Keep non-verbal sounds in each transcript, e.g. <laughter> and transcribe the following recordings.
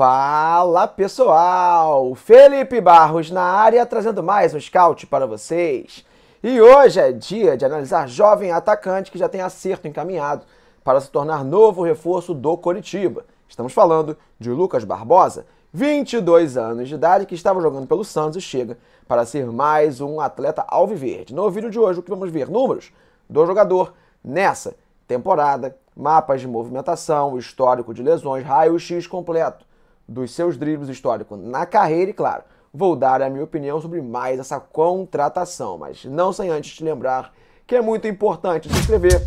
Fala pessoal! Felipe Barros na área trazendo mais um scout para vocês. E hoje é dia de analisar jovem atacante que já tem acerto encaminhado para se tornar novo reforço do Coritiba. Estamos falando de Lucas Barbosa, 22 anos de idade, que estava jogando pelo Santos e chega para ser mais um atleta alviverde. No vídeo de hoje, o que vamos ver? Números do jogador nessa temporada, mapas de movimentação, histórico de lesões, raio-x completo dos seus dribles históricos na carreira e, claro, vou dar a minha opinião sobre mais essa contratação, mas não sem antes te lembrar que é muito importante se inscrever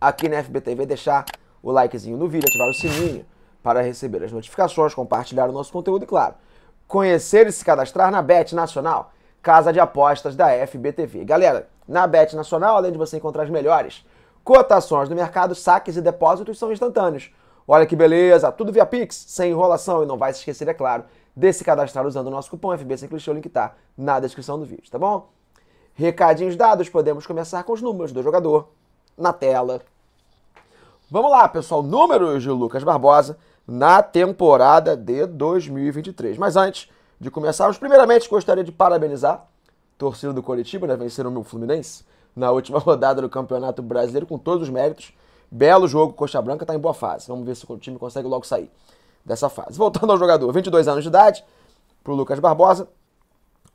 aqui na FBTV, deixar o likezinho no vídeo, ativar o sininho para receber as notificações, compartilhar o nosso conteúdo e, claro, conhecer e se cadastrar na Bet Nacional, casa de apostas da FBTV. Galera, na Bet Nacional, além de você encontrar as melhores cotações do mercado, saques e depósitos são instantâneos Olha que beleza, tudo via Pix, sem enrolação e não vai se esquecer, é claro, de se cadastrar usando o nosso cupom FB sem clichê, o link tá na descrição do vídeo, tá bom? Recadinhos dados, podemos começar com os números do jogador na tela. Vamos lá, pessoal, números de Lucas Barbosa na temporada de 2023. Mas antes de começarmos, primeiramente gostaria de parabenizar torcida do Coritiba, né? Venceram o meu Fluminense na última <laughs> rodada do Campeonato Brasileiro com todos os méritos. Belo jogo, Coxa Branca está em boa fase. Vamos ver se o time consegue logo sair dessa fase. Voltando ao jogador, 22 anos de idade, para o Lucas Barbosa,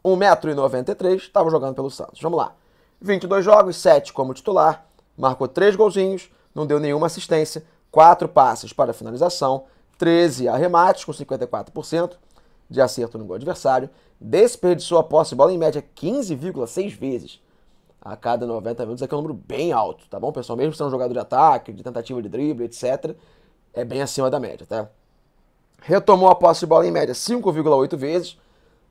1,93m, estava jogando pelo Santos. Vamos lá. 22 jogos, 7 como titular, marcou 3 golzinhos, não deu nenhuma assistência, 4 passes para finalização, 13 arremates com 54% de acerto no gol adversário, desperdiçou a posse de bola em média 15,6 vezes a cada 90 minutos. É, é um número bem alto, tá bom, pessoal? Mesmo sendo um jogador de ataque, de tentativa de drible, etc., é bem acima da média, tá? Retomou a posse de bola em média 5,8 vezes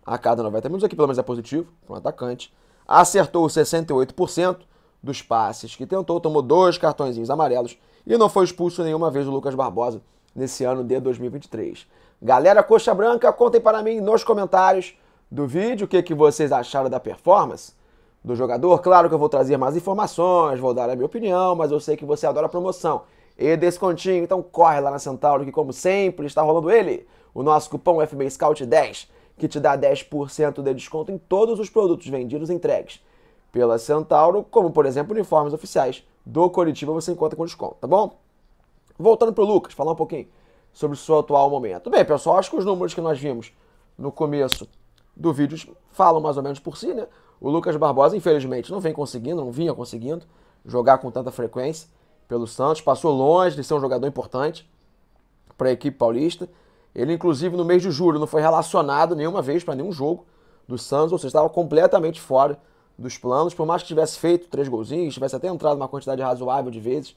a cada 90 minutos. Aqui pelo menos é positivo para um atacante. Acertou 68% dos passes que tentou, tomou dois cartõezinhos amarelos e não foi expulso nenhuma vez o Lucas Barbosa nesse ano de 2023. Galera Coxa Branca, contem para mim nos comentários do vídeo o que, que vocês acharam da performance do jogador. Claro que eu vou trazer mais informações, vou dar a minha opinião, mas eu sei que você adora promoção e descontinho. Então corre lá na Centauro que, como sempre, está rolando ele, o nosso cupom FB Scout 10, que te dá 10% de desconto em todos os produtos vendidos e entregues pela Centauro, como por exemplo uniformes oficiais do Coritiba você encontra com desconto, tá bom? Voltando para o Lucas, falar um pouquinho sobre o seu atual momento. Bem, pessoal, acho que os números que nós vimos no começo do vídeo falam mais ou menos por si, né? O Lucas Barbosa, infelizmente, não vem conseguindo, não vinha conseguindo jogar com tanta frequência pelo Santos. Passou longe de ser um jogador importante para a equipe paulista. Ele, inclusive, no mês de julho não foi relacionado nenhuma vez para nenhum jogo do Santos, ou seja, estava completamente fora dos planos. Por mais que tivesse feito três golzinhos, tivesse até entrado uma quantidade razoável de vezes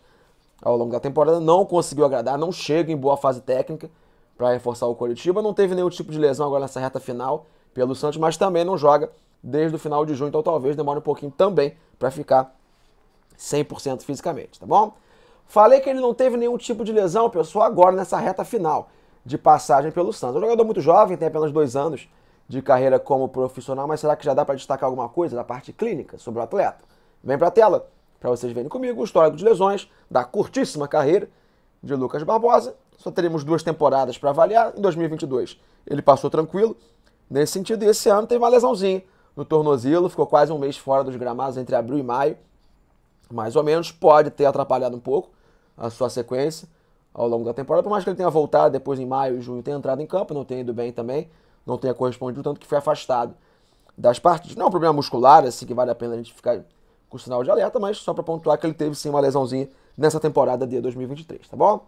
ao longo da temporada, não conseguiu agradar, não chega em boa fase técnica para reforçar o Coritiba. Não teve nenhum tipo de lesão agora nessa reta final pelo Santos, mas também não joga desde o final de junho, então talvez demore um pouquinho também para ficar 100% fisicamente, tá bom? Falei que ele não teve nenhum tipo de lesão, pessoal, agora nessa reta final de passagem pelo Santos. É um jogador muito jovem, tem apenas dois anos de carreira como profissional, mas será que já dá para destacar alguma coisa da parte clínica sobre o atleta? Vem para a tela para vocês verem comigo o histórico de lesões da curtíssima carreira de Lucas Barbosa. Só teremos duas temporadas para avaliar. Em 2022 ele passou tranquilo nesse sentido e esse ano teve uma lesãozinha no tornozelo, ficou quase um mês fora dos gramados entre abril e maio, mais ou menos. Pode ter atrapalhado um pouco a sua sequência ao longo da temporada, por mais que ele tenha voltado depois em maio e junho, tenha entrado em campo, não tenha ido bem também, não tenha correspondido, tanto que foi afastado das partidas. Não é um problema muscular, assim, que vale a pena a gente ficar com sinal de alerta, mas só para pontuar que ele teve sim uma lesãozinha nessa temporada de 2023, tá bom?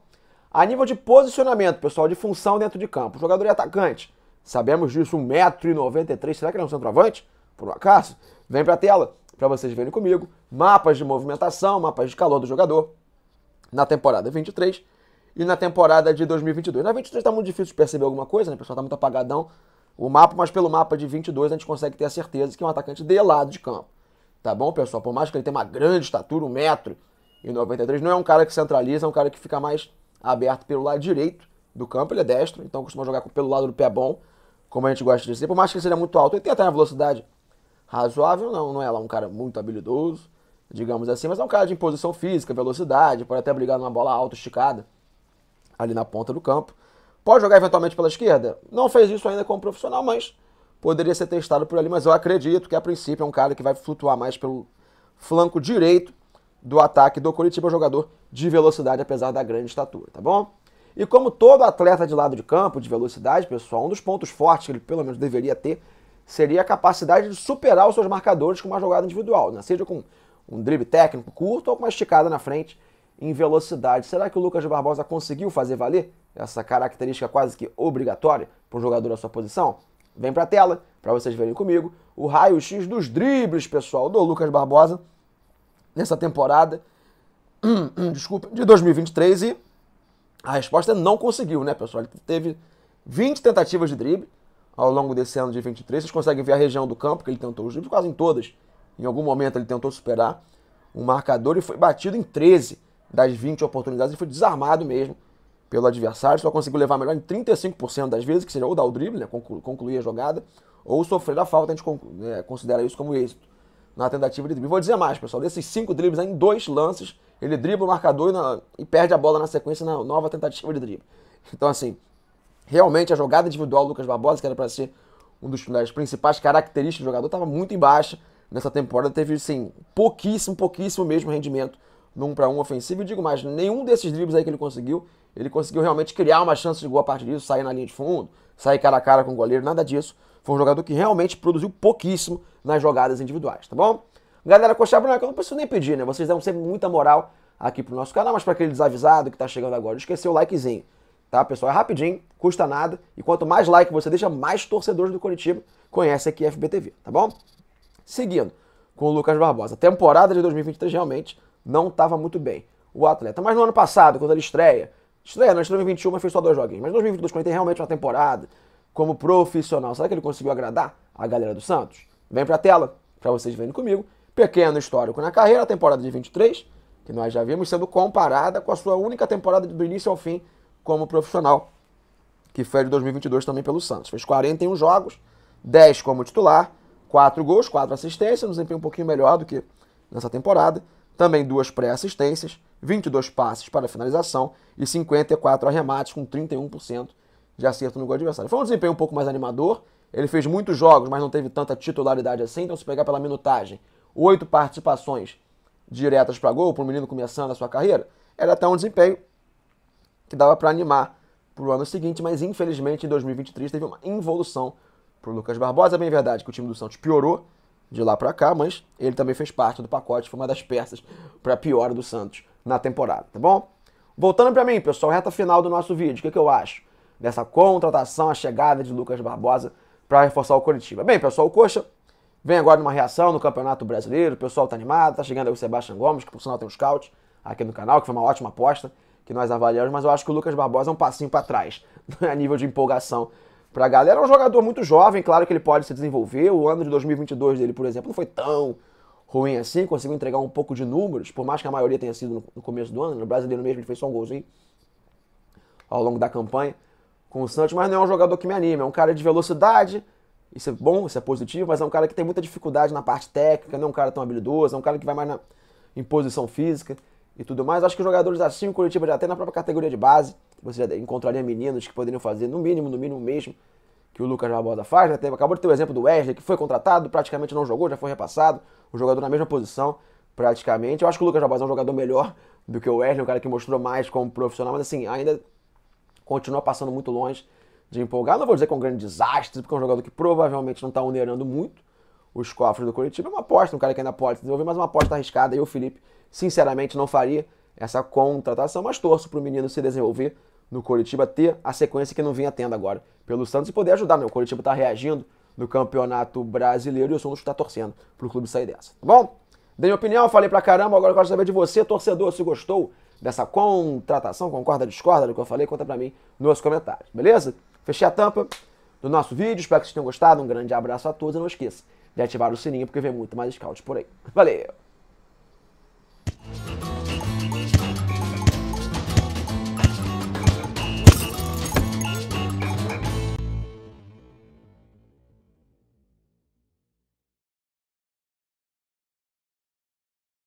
A nível de posicionamento, pessoal, de função dentro de campo, o jogador é atacante. Sabemos disso, 1,93m, será que ele é um centroavante? por um acaso, vem para a tela para vocês verem comigo mapas de movimentação, mapas de calor do jogador na temporada 23 e na temporada de 2022. Na 23 está muito difícil de perceber alguma coisa, né? O pessoal está muito apagadão o mapa, mas pelo mapa de 22 a gente consegue ter a certeza que é um atacante de lado de campo. Tá bom, pessoal? Por mais que ele tenha uma grande estatura, um metro e não é um cara que centraliza, é um cara que fica mais aberto pelo lado direito do campo. Ele é destro, então costuma jogar pelo lado do pé bom, como a gente gosta de dizer. Por mais que ele seja muito alto, ele tem até uma velocidade razoável, não. Não é lá um cara muito habilidoso, digamos assim, mas é um cara de imposição física, velocidade, pode até brigar numa bola alta, esticada, ali na ponta do campo. Pode jogar eventualmente pela esquerda? Não fez isso ainda como profissional, mas poderia ser testado por ali. Mas eu acredito que, a princípio, é um cara que vai flutuar mais pelo flanco direito do ataque do Curitiba, um jogador de velocidade, apesar da grande estatura, tá bom? E como todo atleta de lado de campo, de velocidade, pessoal, um dos pontos fortes que ele pelo menos deveria ter seria a capacidade de superar os seus marcadores com uma jogada individual, né? seja com um drible técnico curto ou com uma esticada na frente em velocidade. Será que o Lucas Barbosa conseguiu fazer valer essa característica quase que obrigatória para um jogador da sua posição? Vem para a tela para vocês verem comigo o raio-x dos dribles, pessoal, do Lucas Barbosa nessa temporada, <clears throat> desculpa, de 2023 e a resposta é não conseguiu, né, pessoal? Ele teve 20 tentativas de drible, ao longo desse ano de 23. Vocês conseguem ver a região do campo que ele tentou os quase em todas. Em algum momento ele tentou superar um marcador e foi batido em 13 das 20 oportunidades. Ele foi desarmado mesmo pelo adversário, só conseguiu levar melhor em 35% das vezes, que seria ou dar o drible, né, concluir a jogada, ou sofrer a falta. A gente é, considera isso como êxito na tentativa de drible. Vou dizer mais, pessoal, desses cinco dribles, em dois lances, ele dribla o marcador e, na, e perde a bola na sequência na nova tentativa de drible. Então, assim, Realmente a jogada individual do Lucas Barbosa, que era para ser um dos, das principais características do jogador, estava muito em baixa nessa temporada. Teve, sim, pouquíssimo, pouquíssimo mesmo rendimento no 1 para 1 ofensivo. E digo mais, nenhum desses dribles aí que ele conseguiu, ele conseguiu realmente criar uma chance de gol a partir disso, sair na linha de fundo, sair cara a cara com o goleiro, nada disso. Foi um jogador que realmente produziu pouquíssimo nas jogadas individuais, tá bom? Galera, Coxa Branca, eu não preciso nem pedir, né? Vocês dão sempre muita moral aqui pro nosso canal, mas para aquele desavisado que tá chegando agora, esqueceu o likezinho tá, pessoal? É rapidinho, custa nada. E quanto mais like você deixa, mais torcedores do Curitiba conhecem aqui a FBTV, tá bom? Seguindo com o Lucas Barbosa. A temporada de 2023 realmente não estava muito bem. O atleta. Mas no ano passado, quando ele estreia, estreia, não, estreia em 2021, mas fez só dois joguinhos. Mas 2022, quando ele tem realmente uma temporada como profissional, será que ele conseguiu agradar a galera do Santos? Vem pra tela, para vocês verem comigo. Pequeno histórico na carreira, a temporada de 23, que nós já vimos sendo comparada com a sua única temporada do início ao fim como profissional, que foi a de 2022 também pelo Santos. Fez 41 jogos, 10 como titular, 4 gols, 4 assistências, um desempenho um pouquinho melhor do que nessa temporada. Também duas pré-assistências, 22 passes para finalização e 54 arremates com 31% de acerto no gol adversário. Foi um desempenho um pouco mais animador. Ele fez muitos jogos, mas não teve tanta titularidade assim. Então, se pegar pela minutagem, oito participações diretas para gol, para um menino começando a sua carreira, era até um desempenho que dava para animar para o ano seguinte, mas infelizmente em 2023 teve uma involução para o Lucas Barbosa. É bem verdade que o time do Santos piorou de lá para cá, mas ele também fez parte do pacote, foi uma das peças para a piora do Santos na temporada, tá bom? Voltando para mim, pessoal, reta final do nosso vídeo, o que, que eu acho dessa contratação, a chegada de Lucas Barbosa para reforçar o Coritiba? Bem, pessoal, o Coxa vem agora numa reação no Campeonato Brasileiro, o pessoal tá animado, tá chegando aí o Sebastião Gomes, que por sinal tem um scout aqui no canal, que foi uma ótima aposta que nós avaliamos, mas eu acho que o Lucas Barbosa é um passinho para trás <laughs> né, a nível de empolgação para a galera. É um jogador muito jovem, claro que ele pode se desenvolver. O ano de 2022 dele, por exemplo, não foi tão ruim assim, conseguiu entregar um pouco de números, por mais que a maioria tenha sido no começo do ano. Né, no brasileiro mesmo, ele fez só um golzinho ao longo da campanha com o Santos, mas não é um jogador que me anima. É um cara de velocidade, isso é bom, isso é positivo, mas é um cara que tem muita dificuldade na parte técnica, não é um cara tão habilidoso, é um cara que vai mais na imposição física e tudo mais. Acho que jogadores assim, o Curitiba já tem na própria categoria de base. Você já encontraria meninos que poderiam fazer, no mínimo, no mínimo mesmo, que o Lucas Barbosa faz. Né? Teve, acabou de ter o exemplo do Wesley, que foi contratado, praticamente não jogou, já foi repassado. O jogador na mesma posição, praticamente. Eu acho que o Lucas Barbosa é um jogador melhor do que o Wesley, um cara que mostrou mais como profissional, mas assim, ainda continua passando muito longe de empolgar. Não vou dizer que é um grande desastre, porque é um jogador que provavelmente não está onerando muito os cofres do Curitiba. É uma aposta, um cara que ainda pode desenvolver, mas é uma aposta arriscada. E o Felipe sinceramente não faria essa contratação, mas torço para o menino se desenvolver no Coritiba, ter a sequência que não vinha tendo agora pelo Santos e poder ajudar. Né? O Coritiba está reagindo no Campeonato Brasileiro e o Santos está torcendo para o clube sair dessa. Tá bom? Dei minha opinião, falei pra caramba, agora eu quero saber de você, torcedor, se gostou dessa contratação, concorda, discorda do que eu falei, conta pra mim nos comentários, beleza? Fechei a tampa do nosso vídeo, espero que vocês tenham gostado, um grande abraço a todos e não esqueça de ativar o sininho porque vem muito mais scout por aí. Valeu!